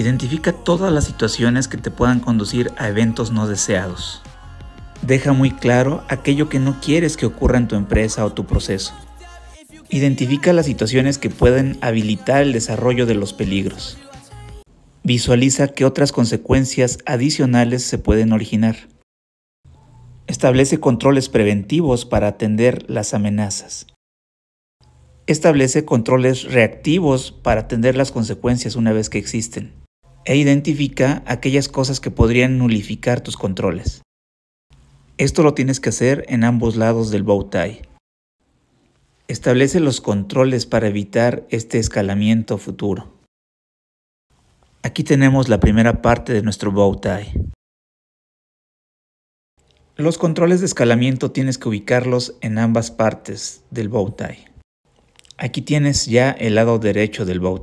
Identifica todas las situaciones que te puedan conducir a eventos no deseados. Deja muy claro aquello que no quieres que ocurra en tu empresa o tu proceso. Identifica las situaciones que pueden habilitar el desarrollo de los peligros. Visualiza qué otras consecuencias adicionales se pueden originar. Establece controles preventivos para atender las amenazas. Establece controles reactivos para atender las consecuencias una vez que existen e identifica aquellas cosas que podrían nulificar tus controles. Esto lo tienes que hacer en ambos lados del bow Establece los controles para evitar este escalamiento futuro. Aquí tenemos la primera parte de nuestro bow Los controles de escalamiento tienes que ubicarlos en ambas partes del bow Aquí tienes ya el lado derecho del bow